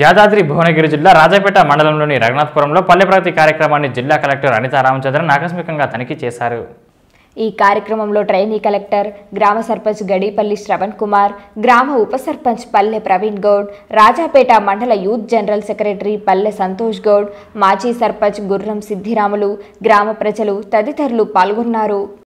యాదాద్రి భువనగిరి జిల్లా రాజాపేట మండలంలోని రఘునాథపురంలో పల్లె ప్రగతి కార్యక్రమాన్ని జిల్లా కలెక్టర్ అనితా రామచంద్రన్ ఆకస్మికంగా తనిఖీ చేశారు ఈ కార్యక్రమంలో ట్రైనీ కలెక్టర్ గ్రామ సర్పంచ్ గడిపల్లి శ్రవణ్ కుమార్ గ్రామ ఉప సర్పంచ్ పల్లె ప్రవీణ్ గౌడ్ రాజాపేట మండల యూత్ జనరల్ సెక్రటరీ పల్లె సంతోష్ గౌడ్ మాజీ సర్పంచ్ గుర్రం సిద్ధిరాములు గ్రామ ప్రజలు తదితరులు పాల్గొన్నారు